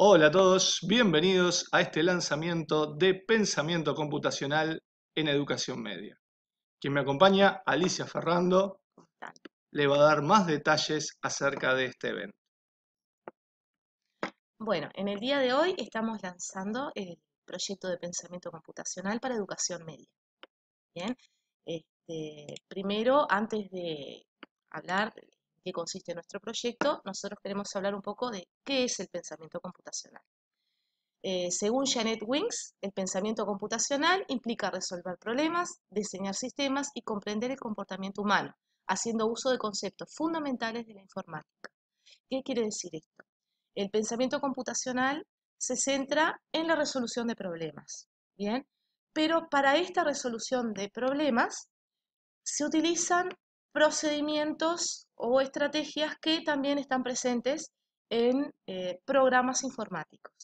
Hola a todos, bienvenidos a este lanzamiento de Pensamiento Computacional en Educación Media. Quien me acompaña, Alicia Ferrando, le va a dar más detalles acerca de este evento. Bueno, en el día de hoy estamos lanzando el proyecto de pensamiento computacional para educación media. Bien, este, primero, antes de hablar qué consiste nuestro proyecto, nosotros queremos hablar un poco de qué es el pensamiento computacional. Eh, según Janet Wings, el pensamiento computacional implica resolver problemas, diseñar sistemas y comprender el comportamiento humano, haciendo uso de conceptos fundamentales de la informática. ¿Qué quiere decir esto? El pensamiento computacional se centra en la resolución de problemas, ¿bien? Pero para esta resolución de problemas se utilizan procedimientos o estrategias que también están presentes en eh, programas informáticos.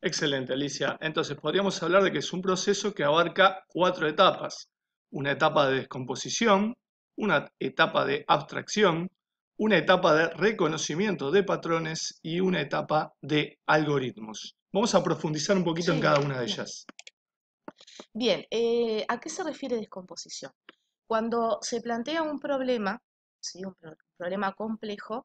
Excelente, Alicia. Entonces, podríamos hablar de que es un proceso que abarca cuatro etapas. Una etapa de descomposición, una etapa de abstracción, una etapa de reconocimiento de patrones y una etapa de algoritmos. Vamos a profundizar un poquito en cada una de ellas. Bien, eh, ¿a qué se refiere descomposición? Cuando se plantea un problema, un, problema complejo,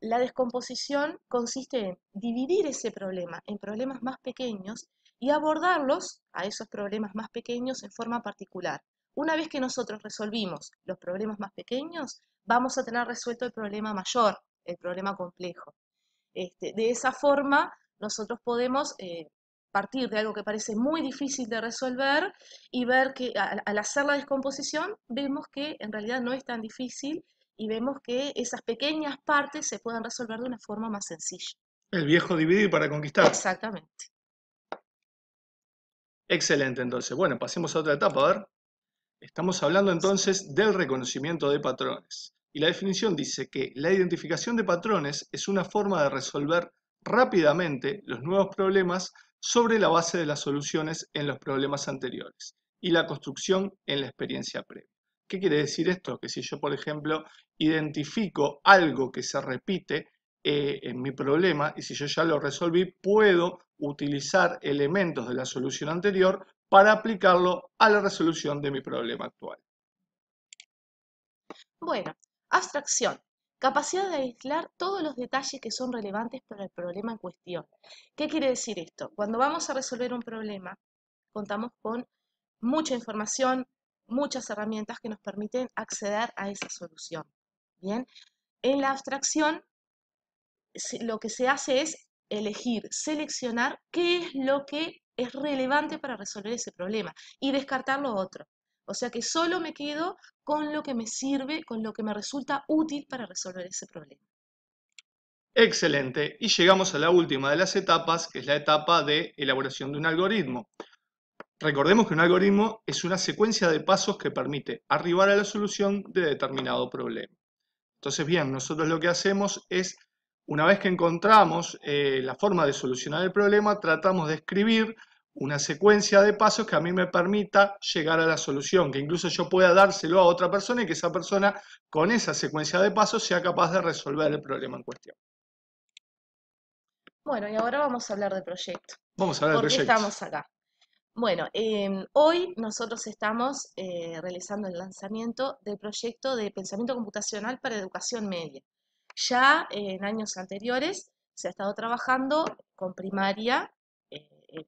la descomposición consiste en dividir ese problema en problemas más pequeños y abordarlos a esos problemas más pequeños en forma particular. Una vez que nosotros resolvimos los problemas más pequeños, vamos a tener resuelto el problema mayor, el problema complejo. Este, de esa forma, nosotros podemos eh, partir de algo que parece muy difícil de resolver y ver que al, hacer la descomposición vemos que en realidad no es tan difícil y vemos que esas pequeñas partes se pueden resolver de una forma más sencilla. El viejo dividir para conquistar. Exactamente. Excelente, entonces. Bueno, pasemos a otra etapa, a ver. Estamos hablando entonces del reconocimiento de patrones. Y la definición dice que la identificación de patrones es una forma de resolver rápidamente los nuevos problemas sobre la base de las soluciones en los problemas anteriores y la construcción en la experiencia previa. ¿Qué quiere decir esto? Que si yo, por ejemplo, identifico algo que se repite eh, en mi problema y si yo ya lo resolví, puedo utilizar elementos de la solución anterior para aplicarlo a la resolución de mi problema actual. Bueno, abstracción. Capacidad de aislar todos los detalles que son relevantes para el problema en cuestión. ¿Qué quiere decir esto? Cuando vamos a resolver un problema, contamos con mucha información, muchas herramientas que nos permiten acceder a esa solución. Bien, en la abstracción lo que se hace es elegir, seleccionar qué es lo que es relevante para resolver ese problema y descartar lo otro. O sea que solo me quedo con lo que me sirve, con lo que me resulta útil para resolver ese problema. Excelente. Y llegamos a la última de las etapas, que es la etapa de elaboración de un algoritmo. Recordemos que un algoritmo es una secuencia de pasos que permite arribar a la solución de determinado problema. Entonces, bien, nosotros lo que hacemos es, una vez que encontramos eh, la forma de solucionar el problema, tratamos de escribir una secuencia de pasos que a mí me permita llegar a la solución, que incluso yo pueda dárselo a otra persona y que esa persona con esa secuencia de pasos sea capaz de resolver el problema en cuestión. Bueno, y ahora vamos a hablar de proyecto. Vamos a hablar de proyecto. estamos acá? Bueno, em, hoy nosotros estamos eh, realizando el lanzamiento del proyecto de pensamiento computacional para educación media. Ya eh, en años anteriores se ha estado trabajando con primaria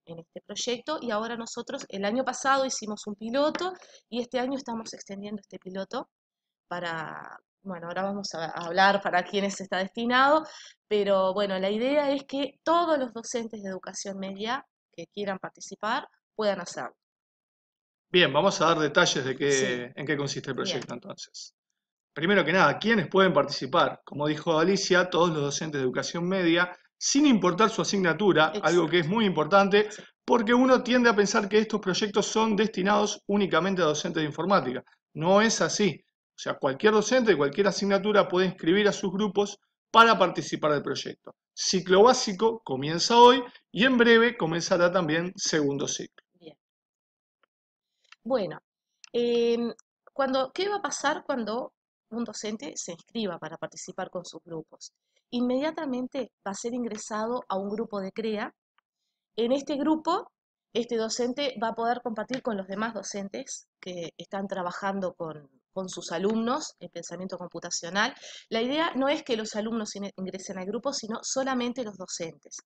en, este proyecto y ahora nosotros el año pasado hicimos un piloto y este año estamos extendiendo este piloto para, bueno, ahora vamos a, hablar para quiénes está destinado, pero bueno, la idea es que todos los docentes de educación media que quieran participar puedan hacerlo. Bien, vamos a dar detalles de qué, en qué consiste el proyecto entonces. Primero que nada, ¿quiénes pueden participar? Como dijo Alicia, todos los docentes de educación media sin importar su asignatura, algo que es muy importante, porque uno tiende a pensar que estos proyectos son destinados únicamente a docentes de informática. No es así. O sea, cualquier docente de cualquier asignatura puede inscribir a sus grupos para participar del proyecto. Ciclo básico comienza hoy y en breve comenzará también segundo ciclo. Bien. Bueno, em, cuando, ¿qué va a pasar cuando un docente se inscriba para participar con sus grupos. Inmediatamente va a ser ingresado a un grupo de CREA. En este grupo, este docente va a poder compartir con los demás docentes que están trabajando con, sus alumnos en pensamiento computacional. La idea no es que los alumnos ingresen al grupo, sino solamente los docentes.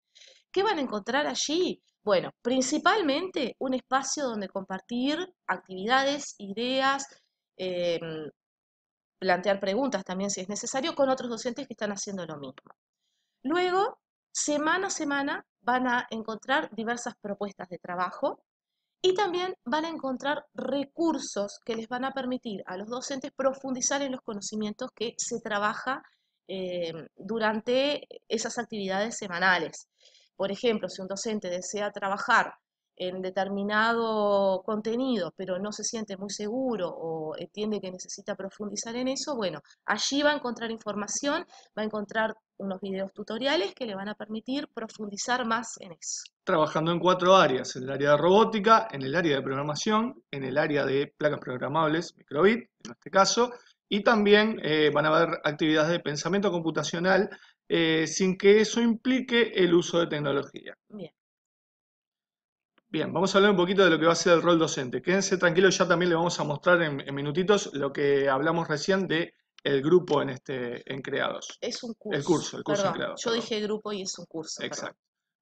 ¿Qué van a encontrar allí? Bueno, principalmente un espacio donde compartir actividades, ideas, em, plantear preguntas también si es necesario con otros docentes que están haciendo lo mismo. Luego, semana a semana van a encontrar diversas propuestas de trabajo y también van a encontrar recursos que les van a permitir a los docentes profundizar en los conocimientos que se trabaja eh, durante esas actividades semanales. Por ejemplo, si un docente desea trabajar en determinado contenido, pero no se siente muy seguro o entiende que necesita profundizar en eso, bueno, allí va a encontrar información, va a encontrar unos videos tutoriales que le van a permitir profundizar más en eso. Trabajando en cuatro áreas, en el área de robótica, en el área de programación, en el área de placas programables, microbit en este caso, y también eh, van a haber actividades de pensamiento computacional eh, sin que eso implique el uso de tecnología. Bien. Bien, vamos a hablar un poquito de lo que va a ser el rol docente. Quédense tranquilos, ya también le vamos a mostrar en, minutitos lo que hablamos recién de el grupo en este en Creados. Es un curso. El curso, el curso Creados. Yo dije grupo y es un curso. Exacto.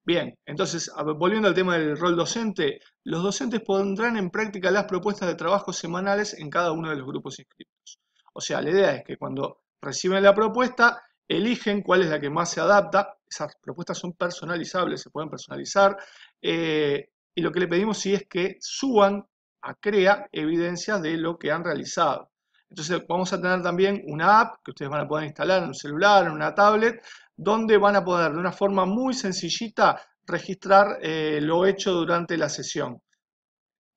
Bien, entonces, volviendo al tema del rol docente, los docentes pondrán en práctica las propuestas de trabajo semanales en cada uno de los grupos inscritos. O sea, la idea es que cuando reciben la propuesta, eligen cuál es la que más se adapta. Esas propuestas son personalizables, se pueden personalizar. Eh, y lo que le pedimos sí es que suban a CREA evidencias de lo que han realizado. Entonces vamos a tener también una app que ustedes van a poder instalar en un celular, en una tablet, donde van a poder de una forma muy sencillita registrar eh, lo hecho durante la sesión.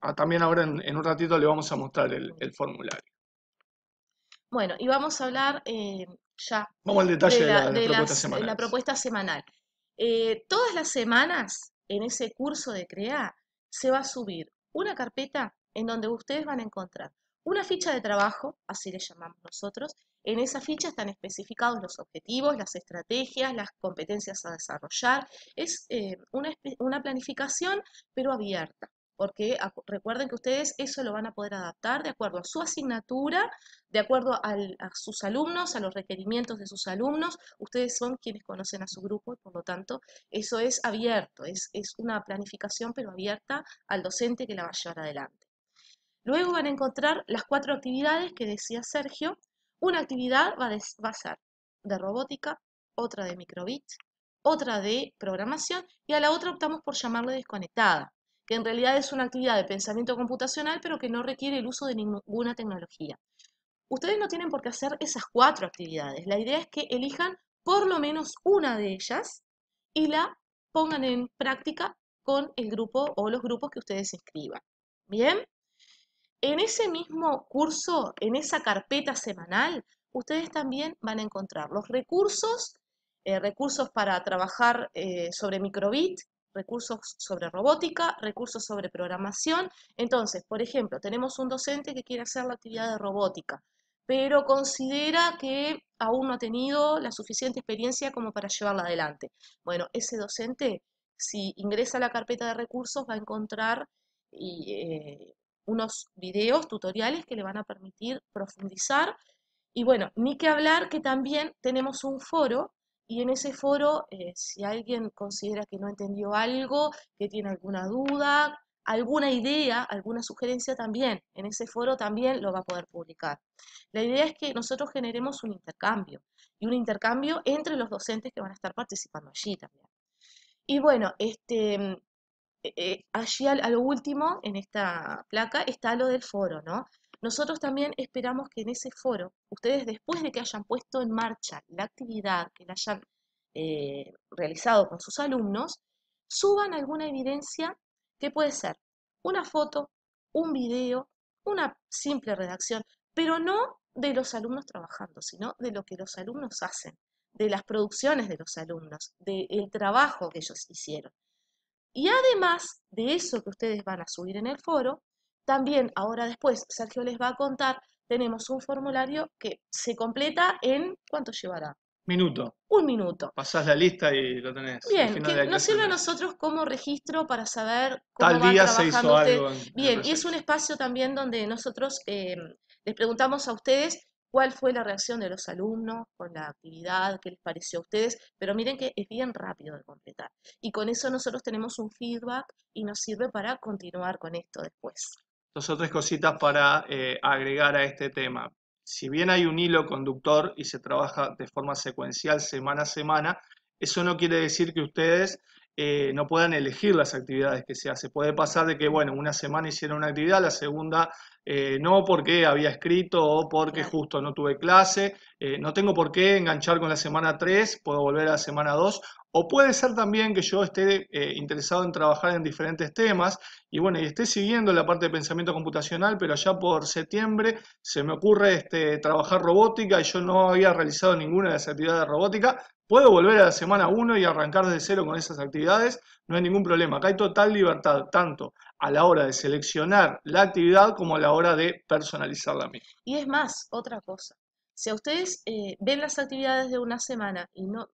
Ah, también ahora en, un ratito le vamos a mostrar el, formulario. Bueno, y vamos a hablar eh, ya vamos al detalle de, la, propuesta semanal. Eh, todas las semanas en ese curso de CREA se va a subir una carpeta en donde ustedes van a encontrar una ficha de trabajo, así le llamamos nosotros. En esa ficha están especificados los objetivos, las estrategias, las competencias a desarrollar. Es eh, una planificación, pero abierta porque recuerden que ustedes eso lo van a poder adaptar de acuerdo a su asignatura, de acuerdo a sus alumnos, a los requerimientos de sus alumnos. Ustedes son quienes conocen a su grupo y por lo tanto eso es abierto, es, es una planificación pero abierta al docente que la va a llevar adelante. Luego van a encontrar las cuatro actividades que decía Sergio. Una actividad va, a ser de robótica, otra de microbit, otra de programación y a la otra optamos por llamarle desconectada que en realidad es una actividad de pensamiento computacional, pero que no requiere el uso de ninguna tecnología. Ustedes no tienen por qué hacer esas cuatro actividades. La idea es que elijan por lo menos una de ellas y la pongan en práctica con el grupo o los grupos que ustedes inscriban. Bien, en ese mismo curso, en esa carpeta semanal, ustedes también van a encontrar los recursos, eh, recursos para trabajar eh, sobre microbit, recursos sobre robótica, recursos sobre programación. Entonces, por ejemplo, tenemos un docente que quiere hacer la actividad de robótica, pero considera que aún no ha tenido la suficiente experiencia como para llevarla adelante. Bueno, ese docente, si ingresa a la carpeta de recursos, va a encontrar eh, unos videos, tutoriales que le van a permitir profundizar. Y bueno, ni que hablar que también tenemos un foro y en ese foro, eh, si alguien considera que no entendió algo, que tiene alguna duda, alguna idea, alguna sugerencia también, en ese foro también lo va a poder publicar. La idea es que nosotros generemos un intercambio y un intercambio entre los docentes que van a estar participando allí también. Y bueno, este, eh, eh, allí a, lo último, en esta placa, está lo del foro, ¿no? Nosotros también esperamos que en ese foro, ustedes después de que hayan puesto en marcha la actividad, que la hayan eh, realizado con sus alumnos, suban alguna evidencia que puede ser una foto, un video, una simple redacción, pero no de los alumnos trabajando, sino de lo que los alumnos hacen, de las producciones de los alumnos, del el trabajo que ellos hicieron. Y además de eso que ustedes van a subir en el foro, también ahora después Sergio les va a contar, tenemos un formulario que se completa en, ¿cuánto llevará? Minuto. Un minuto. Pasás la lista y lo tenés. Bien, que nos sirve a nosotros como registro para saber cómo Tal día se hizo Algo Bien, y es un espacio también donde nosotros em, les preguntamos a ustedes cuál fue la reacción de los alumnos con la actividad, qué les pareció a ustedes, pero miren que es bien rápido de completar. Y con eso nosotros tenemos un feedback y nos sirve para continuar con esto después dos o tres cositas para eh, agregar a este tema. Si bien hay un hilo conductor y se trabaja de forma secuencial semana a semana, eso no quiere decir que ustedes eh, no puedan elegir las actividades que se hace. Puede pasar de que, bueno, una semana hicieron una actividad, la segunda eh, no porque había escrito o porque justo no tuve clase. Eh, no tengo por qué enganchar con la semana 3, puedo volver a la semana 2. O puede ser también que yo esté interesado en trabajar en diferentes temas y bueno, y esté siguiendo la parte de pensamiento computacional, pero ya por septiembre se me ocurre este, trabajar robótica y yo no había realizado ninguna de las actividades de robótica, Puedo volver a la semana 1 y arrancar desde cero con esas actividades, no hay ningún problema. Acá hay total libertad, tanto a la hora de seleccionar la actividad como a la hora de personalizarla la misma. Y es más, otra cosa. Si a ustedes eh, ven las actividades de una semana y no,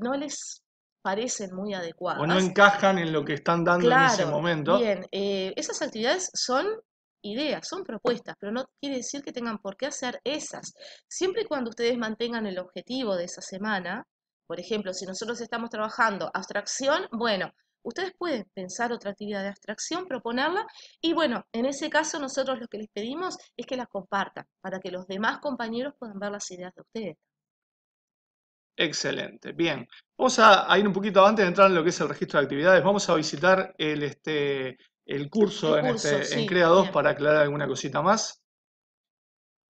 no les parecen muy adecuadas. O no encajan en lo que están dando en ese momento. Bien, eh, esas actividades son ideas, son propuestas, pero no quiere decir que tengan por qué hacer esas. Siempre y cuando ustedes mantengan el objetivo de esa semana, por ejemplo, si nosotros estamos trabajando abstracción, bueno, ustedes pueden pensar otra actividad de abstracción, proponerla, y bueno, en ese caso nosotros lo que les pedimos es que las compartan, para que los demás compañeros puedan ver las ideas de ustedes. Excelente, bien. Vamos a, ir un poquito antes de entrar en lo que es el registro de actividades. Vamos a visitar el, este, el curso, en, este, Crea 2 para aclarar alguna cosita más.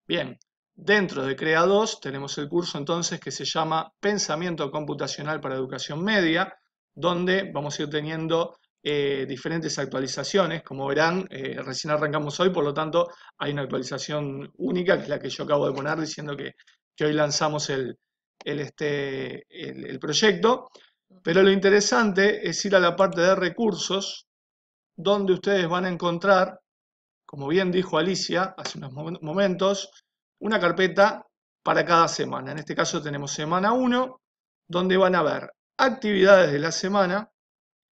Bien, Dentro de CREA 2 tenemos el curso entonces que se llama Pensamiento Computacional para Educación Media, donde vamos a ir teniendo eh, diferentes actualizaciones. Como verán, eh, recién arrancamos hoy, por lo tanto hay una actualización única, que es la que yo acabo de poner diciendo que, hoy lanzamos este, el proyecto. Pero lo interesante es ir a la parte de recursos, donde ustedes van a encontrar, como bien dijo Alicia hace unos momentos, una carpeta para cada semana. En este caso tenemos semana 1, donde van a ver actividades de la semana.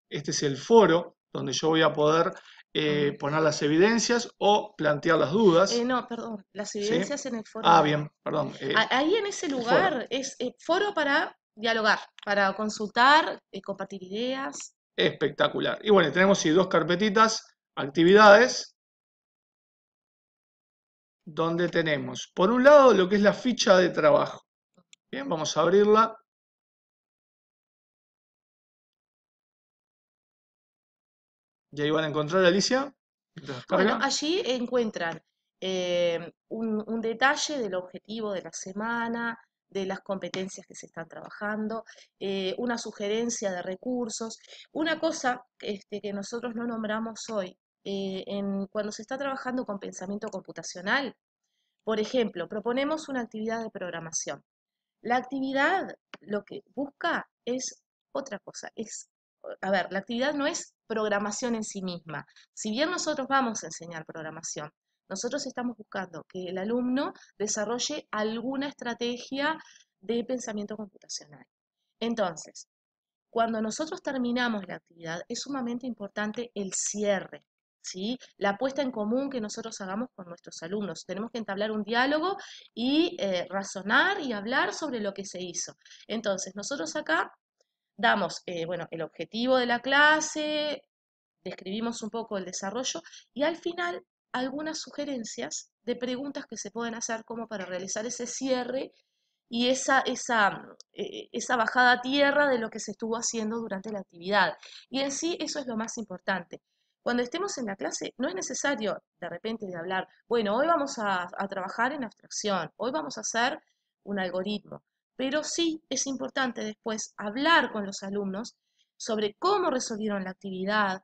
Este es el foro donde yo voy a poder eh, poner las evidencias o plantear las dudas. Eh, no, perdón, las evidencias en el foro. Ah, bien, perdón. Eh, ahí en ese lugar es foro para dialogar, para consultar, compartir ideas. Espectacular. Y bueno, tenemos si dos carpetitas, actividades, donde tenemos, por un lado, lo que es la ficha de trabajo. Bien, vamos a abrirla. Y ahí van a encontrar, Alicia. Bueno, allí encuentran eh, un, detalle del objetivo de la semana, de las competencias que se están trabajando, eh, una sugerencia de recursos. Una cosa este, que nosotros no nombramos hoy, eh, en, cuando se está trabajando con pensamiento computacional. Por ejemplo, proponemos una actividad de programación. La actividad lo que busca es otra cosa, es, a ver, la actividad no es programación en sí misma. Si bien nosotros vamos a enseñar programación, nosotros estamos buscando que el alumno desarrolle alguna estrategia de pensamiento computacional. Entonces, cuando nosotros terminamos la actividad, es sumamente importante el cierre. La puesta en común que nosotros hagamos con nuestros alumnos. Tenemos que entablar un diálogo y eh, razonar y hablar sobre lo que se hizo. Entonces, nosotros acá damos, eh, el objetivo de la clase, describimos un poco el desarrollo y al final algunas sugerencias de preguntas que se pueden hacer como para realizar ese cierre y esa, esa eh, bajada a tierra de lo que se estuvo haciendo durante la actividad. Y en sí eso es lo más importante. Cuando estemos en la clase, no es necesario de repente de hablar, bueno, hoy vamos a, trabajar en abstracción, hoy vamos a hacer un algoritmo, pero sí es importante después hablar con los alumnos sobre cómo resolvieron la actividad,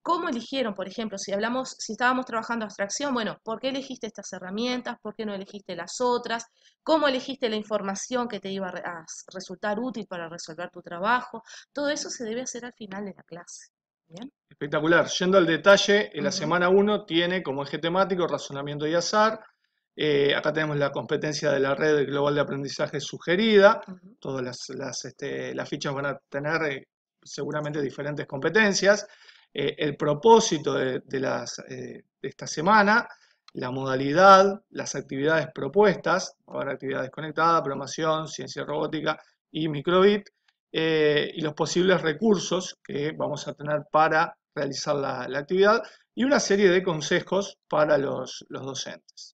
cómo eligieron, por ejemplo, si hablamos, si estábamos trabajando abstracción, bueno, ¿por qué elegiste estas herramientas? ¿Por qué no elegiste las otras? ¿Cómo elegiste la información que te iba a resultar útil para resolver tu trabajo? Todo eso se debe hacer al final de la clase. Espectacular. Yendo al detalle, la semana 1 tiene como eje temático razonamiento y azar. Eh, acá tenemos la competencia de la red global de aprendizaje sugerida. Todas este, las, fichas van a tener eh, seguramente diferentes competencias. Eh, el propósito de, esta semana, la modalidad, las actividades propuestas, ahora actividades conectadas, programación, ciencia robótica y microbit. Eh, y los posibles recursos que vamos a tener para realizar la, actividad y una serie de consejos para los, docentes.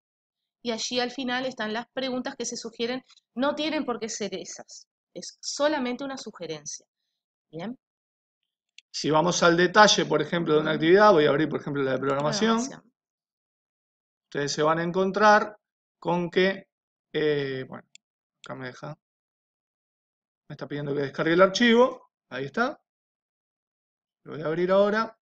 Y allí al final están las preguntas que se sugieren, no tienen por qué ser esas, es solamente una sugerencia. Bien. Si vamos al detalle, por ejemplo, de una actividad, voy a abrir, por ejemplo, la de programación. Ustedes se van a encontrar con que, eh, bueno, acá me deja. Me está pidiendo que descargue el archivo. Ahí está. Lo voy a abrir ahora.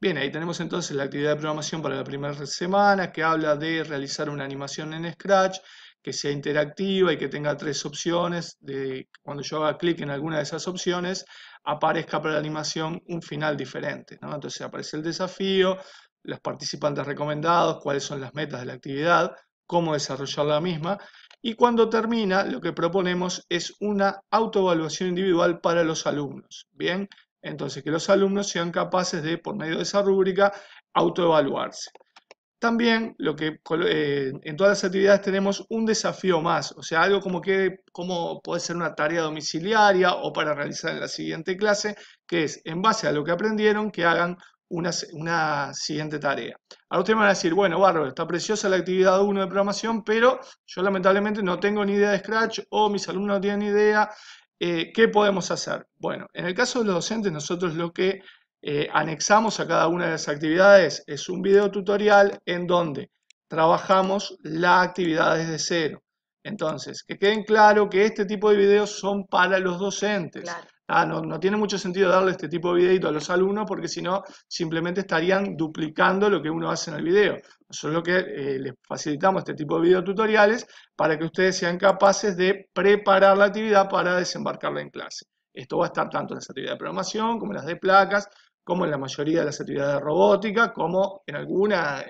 Bien, ahí tenemos entonces la actividad de programación para la primera semana, que habla de realizar una animación en Scratch, que sea interactiva y que tenga tres opciones. De, cuando yo haga clic en alguna de esas opciones, aparezca para la animación un final diferente. Entonces aparece el desafío, los participantes recomendados, cuáles son las metas de la actividad, cómo desarrollar la misma. Y cuando termina, lo que proponemos es una autoevaluación individual para los alumnos. Bien, entonces que los alumnos sean capaces de, por medio de esa rúbrica, autoevaluarse. También lo que eh, en todas las actividades tenemos un desafío más, o sea, algo como que puede ser una tarea domiciliaria o para realizar en la siguiente clase, que es en base a lo que aprendieron que hagan una, siguiente tarea. Ahora ustedes me van a decir, bueno, bárbaro, está preciosa la actividad 1 de programación, pero yo lamentablemente no tengo ni idea de Scratch o mis alumnos no tienen ni idea. Eh, ¿Qué podemos hacer? Bueno, en el caso de los docentes, nosotros lo que eh, anexamos a cada una de las actividades es un video tutorial en donde trabajamos la actividad desde cero. Entonces, que queden claro que este tipo de videos son para los docentes. Ah, no, tiene mucho sentido darle este tipo de videito a los alumnos porque si no, simplemente estarían duplicando lo que uno hace en el video. Nosotros lo que eh, les facilitamos este tipo de videotutoriales para que ustedes sean capaces de preparar la actividad para desembarcarla en clase. Esto va a estar tanto en las actividades de programación como en las de placas, como en la mayoría de las actividades robóticas, como en alguna,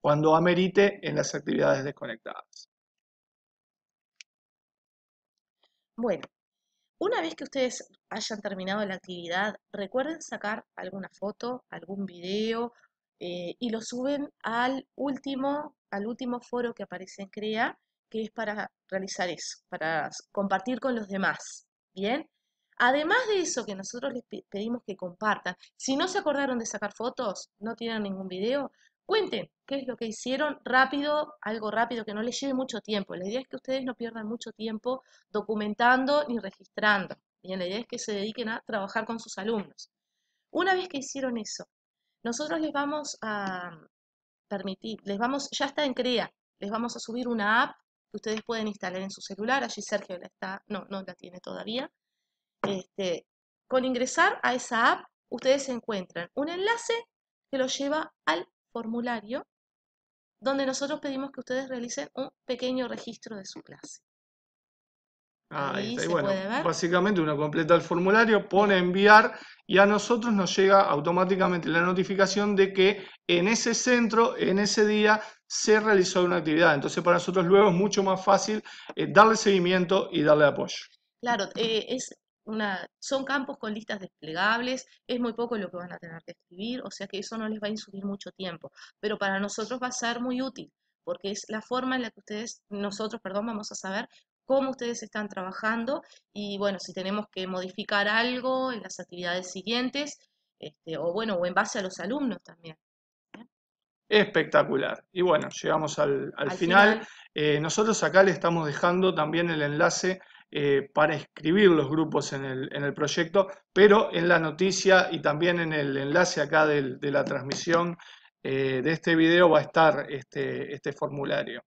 cuando amerite en las actividades desconectadas. Bueno, una vez que ustedes hayan terminado la actividad, recuerden sacar alguna foto, algún video eh, y lo suben al último, al último foro que aparece en CREA, que es para realizar eso, para compartir con los demás. Bien, Además de eso que nosotros les pedimos que compartan, si no se acordaron de sacar fotos, no tienen ningún video, cuenten qué es lo que hicieron rápido, algo rápido, que no les lleve mucho tiempo. La idea es que ustedes no pierdan mucho tiempo documentando ni registrando. Bien, la idea es que se dediquen a trabajar con sus alumnos. Una vez que hicieron eso, nosotros les vamos a mm, permitir, les vamos, ya está en CREA, les vamos a subir una app que ustedes pueden instalar en su celular, allí Sergio la está, no, no la tiene todavía, este, con ingresar a esa app, ustedes encuentran un enlace que los lleva al formulario donde nosotros pedimos que ustedes realicen un pequeño registro de su clase. ahí se puede ver. básicamente uno completa el formulario, pone enviar y a nosotros nos llega automáticamente la notificación de que en ese centro, en ese día, se realizó una actividad. Entonces para nosotros luego es mucho más fácil eh, darle seguimiento y darle apoyo. Claro, eh, es una, son campos con listas desplegables, es muy poco lo que van a tener que escribir, o sea que eso no les va a insumir mucho tiempo, pero para nosotros va a ser muy útil, porque es la forma en la que ustedes, nosotros, perdón, vamos a saber cómo ustedes están trabajando y bueno, si tenemos que modificar algo en las actividades siguientes, este, o bueno, o en base a los alumnos también. Espectacular. Y bueno, llegamos al, final. Eh, nosotros acá le estamos dejando también el enlace eh, para escribir los grupos en el, proyecto, pero en la noticia y también en el enlace acá de la transmisión eh, de este video va a estar este, este formulario.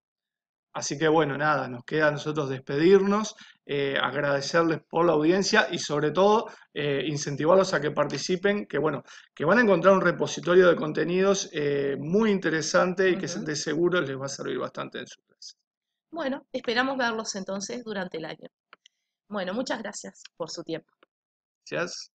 Así que bueno, nada, nos queda a nosotros despedirnos, eh, agradecerles por la audiencia y sobre todo incentivarlos a que participen, que bueno, que van a encontrar un repositorio de contenidos muy interesante y que de seguro les va a servir bastante en su clase. Bueno, esperamos verlos entonces durante el año. Bueno, muchas gracias por su tiempo. Gracias.